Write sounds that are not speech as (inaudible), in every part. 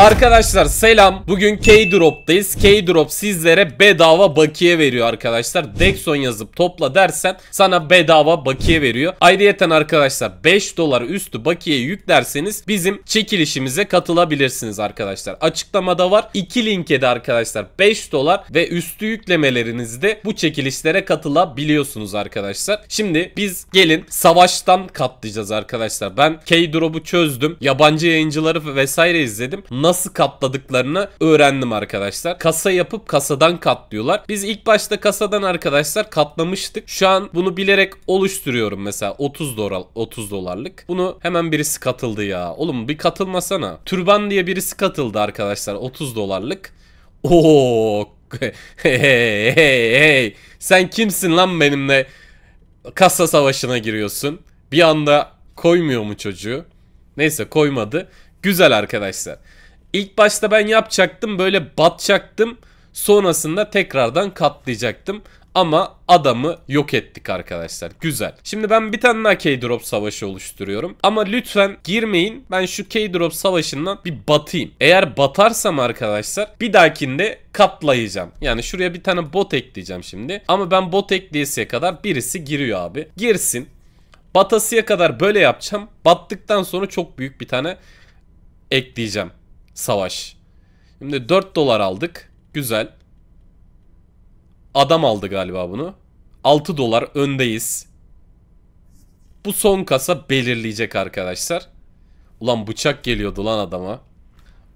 Arkadaşlar selam. Bugün K-Drop'tayız. K-Drop sizlere bedava bakiye veriyor arkadaşlar. Dexon yazıp topla dersen sana bedava bakiye veriyor. Ayrıyeten arkadaşlar 5 dolar üstü bakiye yüklerseniz bizim çekilişimize katılabilirsiniz arkadaşlar. Açıklamada var. 2 linke de arkadaşlar 5 dolar ve üstü yüklemelerinizde bu çekilişlere katılabiliyorsunuz arkadaşlar. Şimdi biz gelin savaştan katlayacağız arkadaşlar. Ben K-Drop'u çözdüm. Yabancı yayıncıları vesaire izledim. Nasıl nasıl katladıklarını öğrendim arkadaşlar. Kasa yapıp kasadan katlıyorlar. Biz ilk başta kasadan arkadaşlar katlamıştık. Şu an bunu bilerek oluşturuyorum mesela 30 dolar 30 dolarlık. Bunu hemen birisi katıldı ya. Oğlum bir katılmasana. Türban diye birisi katıldı arkadaşlar 30 dolarlık. Oo (laughs) hey hey hey. Sen kimsin lan benimle kasa savaşına giriyorsun? Bir anda koymuyor mu çocuğu? Neyse koymadı. Güzel arkadaşlar. İlk başta ben yapacaktım böyle batacaktım. Sonrasında tekrardan katlayacaktım. Ama adamı yok ettik arkadaşlar. Güzel. Şimdi ben bir tane daha K-Drop savaşı oluşturuyorum. Ama lütfen girmeyin. Ben şu K-Drop savaşından bir batayım. Eğer batarsam arkadaşlar bir dahakinde katlayacağım. Yani şuraya bir tane bot ekleyeceğim şimdi. Ama ben bot ekleyesiye kadar birisi giriyor abi. Girsin. Batasıya kadar böyle yapacağım. Battıktan sonra çok büyük bir tane ekleyeceğim savaş. Şimdi 4 dolar aldık. Güzel. Adam aldı galiba bunu. 6 dolar öndeyiz. Bu son kasa belirleyecek arkadaşlar. Ulan bıçak geliyordu lan adama.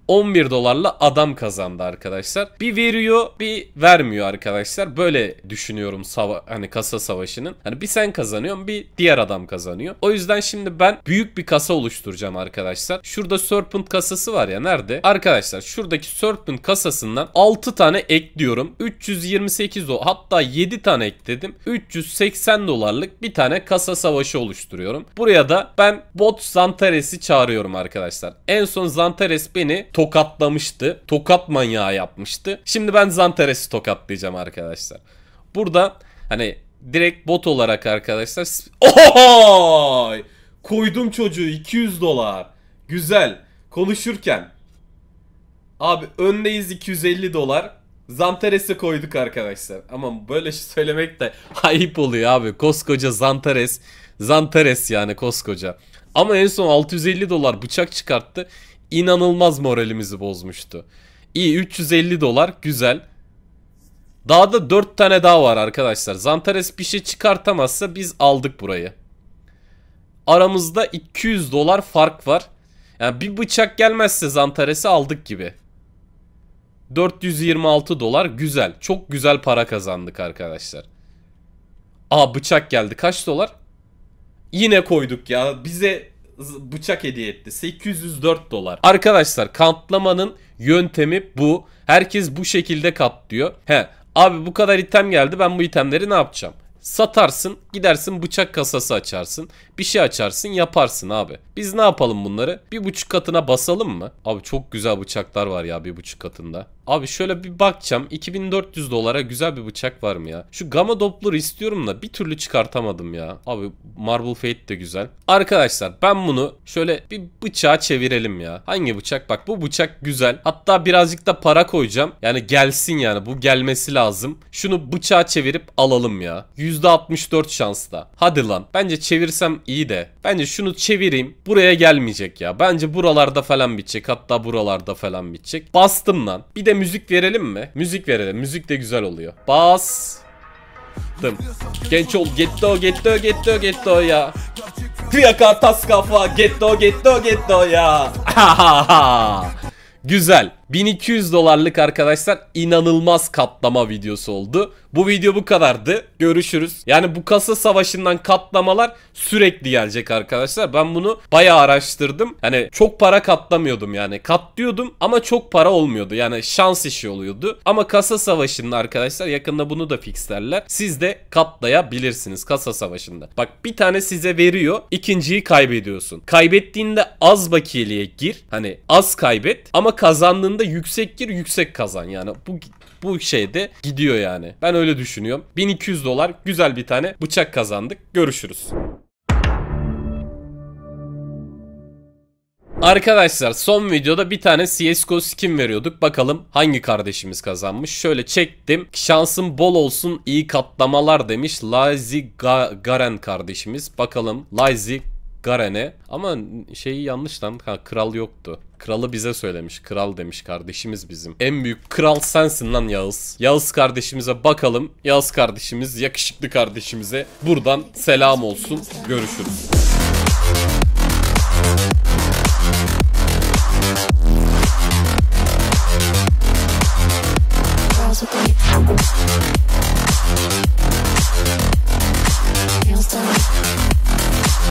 11 dolarla adam kazandı arkadaşlar. Bir veriyor bir vermiyor arkadaşlar. Böyle düşünüyorum sava hani kasa savaşının. Hani bir sen kazanıyorsun bir diğer adam kazanıyor. O yüzden şimdi ben büyük bir kasa oluşturacağım arkadaşlar. Şurada Serpent kasası var ya nerede? Arkadaşlar şuradaki Serpent kasasından 6 tane ekliyorum. 328 o hatta 7 tane ekledim. 380 dolarlık bir tane kasa savaşı oluşturuyorum. Buraya da ben bot Zantares'i çağırıyorum arkadaşlar. En son Zantares beni tokatlamıştı. Tokat manyağı yapmıştı. Şimdi ben Zantares'i tokatlayacağım arkadaşlar. Burada hani direkt bot olarak arkadaşlar. Ohoy! Koydum çocuğu 200 dolar. Güzel. Konuşurken. Abi öndeyiz 250 dolar. Zantares'e koyduk arkadaşlar. Ama böyle şey söylemek de (laughs) ayıp oluyor abi. Koskoca Zantares. Zantares yani koskoca. Ama en son 650 dolar bıçak çıkarttı inanılmaz moralimizi bozmuştu. İyi 350 dolar güzel. Daha da 4 tane daha var arkadaşlar. Zantares bir şey çıkartamazsa biz aldık burayı. Aramızda 200 dolar fark var. Yani bir bıçak gelmezse Zantares'i aldık gibi. 426 dolar güzel. Çok güzel para kazandık arkadaşlar. Aa bıçak geldi. Kaç dolar? Yine koyduk ya. Bize bıçak hediye etti. 804 dolar. Arkadaşlar katlamanın yöntemi bu. Herkes bu şekilde katlıyor. He abi bu kadar item geldi ben bu itemleri ne yapacağım? Satarsın gidersin bıçak kasası açarsın bir şey açarsın yaparsın abi. Biz ne yapalım bunları bir buçuk katına basalım mı? Abi çok güzel bıçaklar var ya bir buçuk katında. Abi şöyle bir bakacağım. 2400 dolara güzel bir bıçak var mı ya? Şu Gamma Doppler'ı istiyorum da bir türlü çıkartamadım ya. Abi Marble Fate de güzel. Arkadaşlar ben bunu şöyle bir bıçağa çevirelim ya. Hangi bıçak? Bak bu bıçak güzel. Hatta birazcık da para koyacağım. Yani gelsin yani bu gelmesi lazım. Şunu bıçağa çevirip alalım ya. %64 şansla. Hadi lan. Bence çevirsem iyi de. Bence şunu çevireyim. Buraya gelmeyecek ya. Bence buralarda falan bitecek. Hatta buralarda falan bitecek. Bastım lan. Bir de müzik verelim mi? Müzik verelim. Müzik de güzel oluyor. Bas. Dım. Genç ol. Getto getto getto getto ya. Kıyaka tas kafa. Getto getto getto ya. (laughs) güzel. 1200 dolarlık arkadaşlar inanılmaz katlama videosu oldu. Bu video bu kadardı. Görüşürüz. Yani bu kasa savaşından katlamalar sürekli gelecek arkadaşlar. Ben bunu bayağı araştırdım. Yani çok para katlamıyordum yani. Katlıyordum ama çok para olmuyordu. Yani şans işi oluyordu. Ama kasa savaşında arkadaşlar yakında bunu da fixlerler. Siz de katlayabilirsiniz kasa savaşında. Bak bir tane size veriyor. ikinciyi kaybediyorsun. Kaybettiğinde az bakiyeliğe gir. Hani az kaybet ama kazandığın oyununda yüksek gir yüksek kazan yani. Bu bu şeyde gidiyor yani. Ben öyle düşünüyorum. 1200 dolar güzel bir tane bıçak kazandık. Görüşürüz. Arkadaşlar son videoda bir tane CSGO skin veriyorduk. Bakalım hangi kardeşimiz kazanmış. Şöyle çektim. Şansın bol olsun iyi katlamalar demiş. Lazy Ga Garen kardeşimiz. Bakalım Lazy Garen'e ama şeyi yanlış lan. Ha, kral yoktu. Kralı bize söylemiş. Kral demiş kardeşimiz bizim. En büyük kral sensin lan Yağız. Yağız kardeşimize bakalım. Yağız kardeşimiz yakışıklı kardeşimize buradan selam olsun. Görüşürüz.